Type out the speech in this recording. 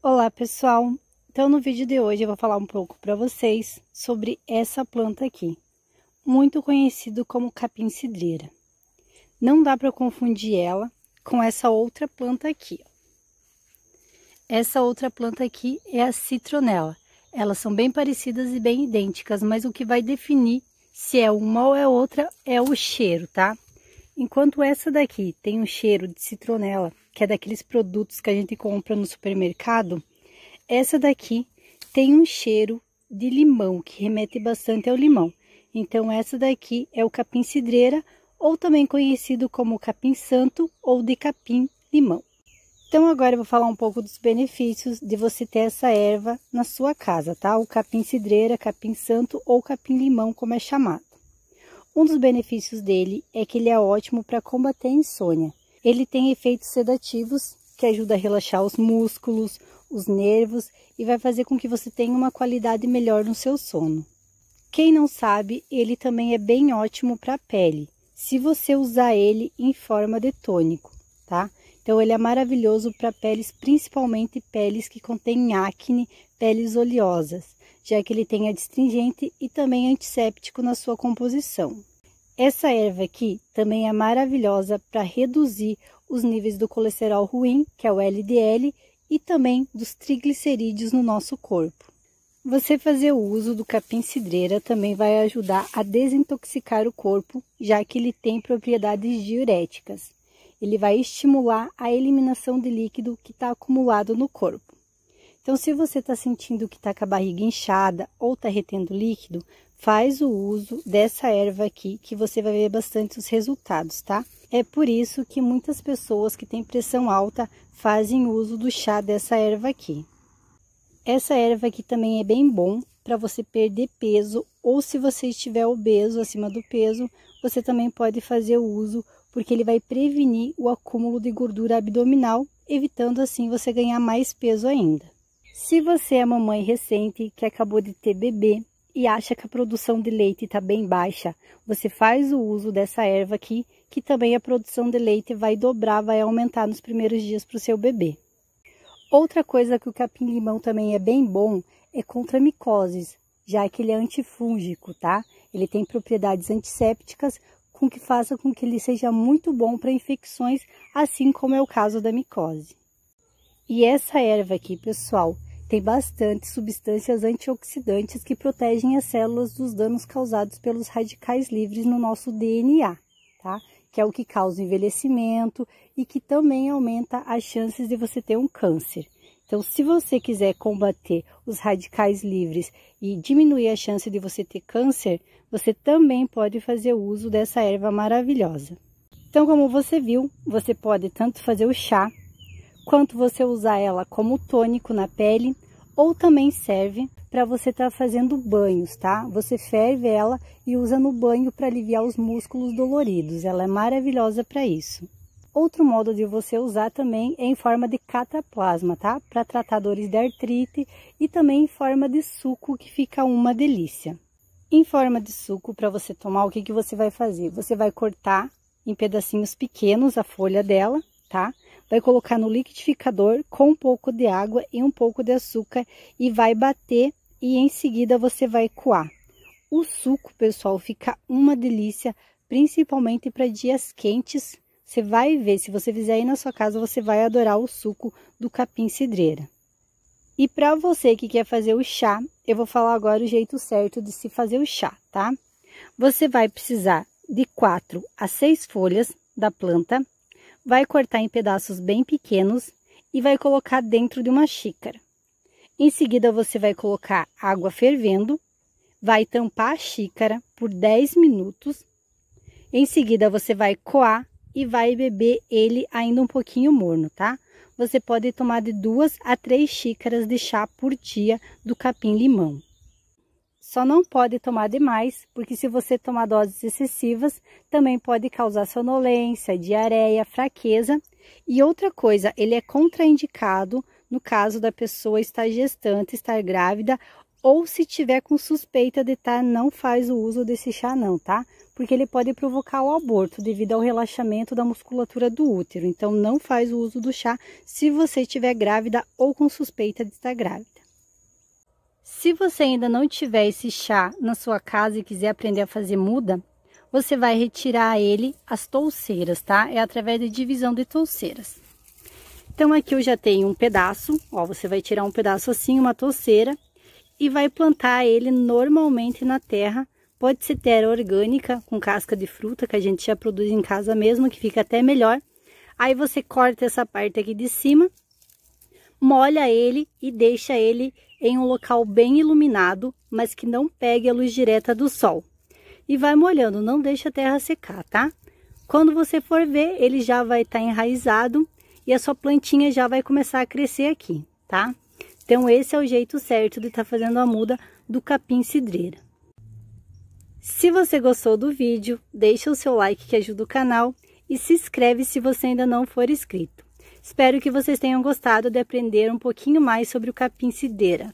Olá pessoal, então no vídeo de hoje eu vou falar um pouco para vocês sobre essa planta aqui, muito conhecido como capim cidreira. Não dá para confundir ela com essa outra planta aqui. Essa outra planta aqui é a citronela. Elas são bem parecidas e bem idênticas, mas o que vai definir se é uma ou é outra é o cheiro, tá? Enquanto essa daqui tem um cheiro de citronela que é daqueles produtos que a gente compra no supermercado, essa daqui tem um cheiro de limão, que remete bastante ao limão. Então, essa daqui é o capim cidreira, ou também conhecido como capim santo ou de capim limão. Então agora eu vou falar um pouco dos benefícios de você ter essa erva na sua casa, tá? O capim cidreira, capim santo ou capim limão, como é chamado. Um dos benefícios dele é que ele é ótimo para combater a insônia. Ele tem efeitos sedativos que ajuda a relaxar os músculos, os nervos e vai fazer com que você tenha uma qualidade melhor no seu sono. Quem não sabe, ele também é bem ótimo para a pele, se você usar ele em forma de tônico, tá? Então ele é maravilhoso para peles, principalmente peles que contêm acne, peles oleosas, já que ele tem adstringente e também antisséptico na sua composição. Essa erva aqui também é maravilhosa para reduzir os níveis do colesterol ruim, que é o LDL, e também dos triglicerídeos no nosso corpo. Você fazer o uso do capim cidreira também vai ajudar a desintoxicar o corpo, já que ele tem propriedades diuréticas. Ele vai estimular a eliminação de líquido que está acumulado no corpo. Então, se você está sentindo que está com a barriga inchada ou está retendo líquido, faz o uso dessa erva aqui que você vai ver bastante os resultados, tá? É por isso que muitas pessoas que têm pressão alta fazem uso do chá dessa erva aqui. Essa erva aqui também é bem bom para você perder peso ou se você estiver obeso, acima do peso, você também pode fazer o uso porque ele vai prevenir o acúmulo de gordura abdominal, evitando assim você ganhar mais peso ainda. Se você é mamãe recente que acabou de ter bebê e acha que a produção de leite está bem baixa, você faz o uso dessa erva aqui, que também a produção de leite vai dobrar, vai aumentar nos primeiros dias para o seu bebê. Outra coisa que o capim-limão também é bem bom é contra micoses, já que ele é antifúngico, tá? Ele tem propriedades antissépticas, com que faça com que ele seja muito bom para infecções, assim como é o caso da micose. E essa erva aqui, pessoal, tem bastante substâncias antioxidantes que protegem as células dos danos causados pelos radicais livres no nosso DNA, tá? Que é o que causa envelhecimento e que também aumenta as chances de você ter um câncer. Então, se você quiser combater os radicais livres e diminuir a chance de você ter câncer, você também pode fazer uso dessa erva maravilhosa. Então, como você viu, você pode tanto fazer o chá quanto você usar ela como tônico na pele ou também serve para você estar tá fazendo banhos, tá? Você ferve ela e usa no banho para aliviar os músculos doloridos. Ela é maravilhosa para isso. Outro modo de você usar também é em forma de cataplasma, tá? Para tratar dores de artrite e também em forma de suco, que fica uma delícia. Em forma de suco, para você tomar, o que, que você vai fazer? Você vai cortar em pedacinhos pequenos a folha dela, tá? vai colocar no liquidificador com um pouco de água e um pouco de açúcar e vai bater e em seguida você vai coar. O suco, pessoal, fica uma delícia, principalmente para dias quentes. Você vai ver, se você fizer aí na sua casa, você vai adorar o suco do capim cidreira. E para você que quer fazer o chá, eu vou falar agora o jeito certo de se fazer o chá, tá? Você vai precisar de 4 a 6 folhas da planta, vai cortar em pedaços bem pequenos e vai colocar dentro de uma xícara. Em seguida, você vai colocar água fervendo, vai tampar a xícara por 10 minutos. Em seguida, você vai coar e vai beber ele ainda um pouquinho morno, tá? Você pode tomar de duas a três xícaras de chá por dia do capim-limão. Só não pode tomar demais, porque se você tomar doses excessivas, também pode causar sonolência, diarreia, fraqueza. E outra coisa, ele é contraindicado no caso da pessoa estar gestante, estar grávida ou se tiver com suspeita de estar, tá, não faz o uso desse chá não, tá? Porque ele pode provocar o aborto devido ao relaxamento da musculatura do útero. Então não faz o uso do chá se você estiver grávida ou com suspeita de estar grávida. Se você ainda não tiver esse chá na sua casa e quiser aprender a fazer muda, você vai retirar ele as touceiras, tá? É através da divisão de touceiras. Então, aqui eu já tenho um pedaço, ó, você vai tirar um pedaço assim, uma touceira, e vai plantar ele normalmente na terra. Pode ser terra orgânica, com casca de fruta, que a gente já produz em casa mesmo, que fica até melhor. Aí você corta essa parte aqui de cima, molha ele e deixa ele em um local bem iluminado, mas que não pegue a luz direta do sol. E vai molhando, não deixa a terra secar, tá? Quando você for ver, ele já vai estar tá enraizado e a sua plantinha já vai começar a crescer aqui, tá? Então esse é o jeito certo de estar tá fazendo a muda do capim cidreira. Se você gostou do vídeo, deixa o seu like que ajuda o canal e se inscreve se você ainda não for inscrito. Espero que vocês tenham gostado de aprender um pouquinho mais sobre o capim-cideira.